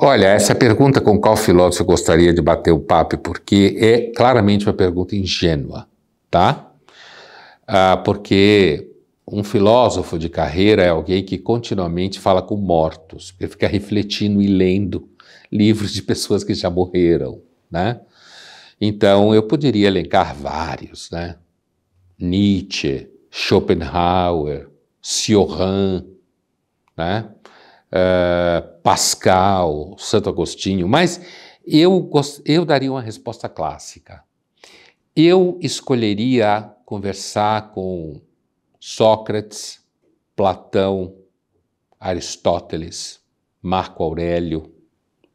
Olha, essa pergunta com qual filósofo eu gostaria de bater o papo, porque é claramente uma pergunta ingênua, tá? Ah, porque um filósofo de carreira é alguém que continuamente fala com mortos, ele fica refletindo e lendo livros de pessoas que já morreram, né? Então, eu poderia elencar vários, né? Nietzsche, Schopenhauer, Cioran, né? Eh, Pascal, Santo Agostinho, mas eu, eu daria uma resposta clássica. Eu escolheria conversar com Sócrates, Platão, Aristóteles, Marco Aurélio,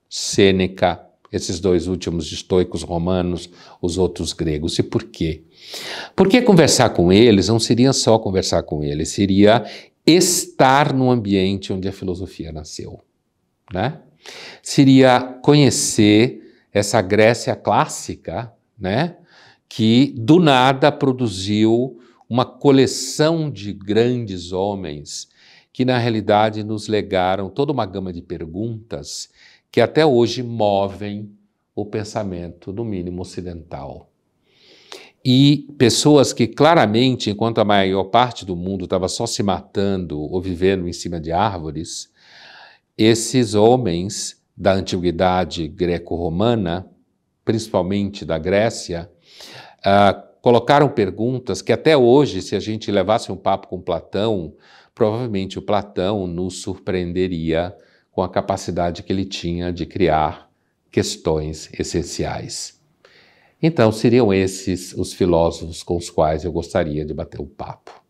Sêneca, esses dois últimos estoicos romanos, os outros gregos. E por quê? Porque conversar com eles não seria só conversar com eles, seria estar no ambiente onde a filosofia nasceu, né? Seria conhecer essa Grécia clássica, né? Que do nada produziu uma coleção de grandes homens que na realidade nos legaram toda uma gama de perguntas que até hoje movem o pensamento, no mínimo ocidental e pessoas que claramente, enquanto a maior parte do mundo estava só se matando ou vivendo em cima de árvores, esses homens da antiguidade greco-romana, principalmente da Grécia, uh, colocaram perguntas que até hoje, se a gente levasse um papo com Platão, provavelmente o Platão nos surpreenderia com a capacidade que ele tinha de criar questões essenciais. Então, seriam esses os filósofos com os quais eu gostaria de bater um papo.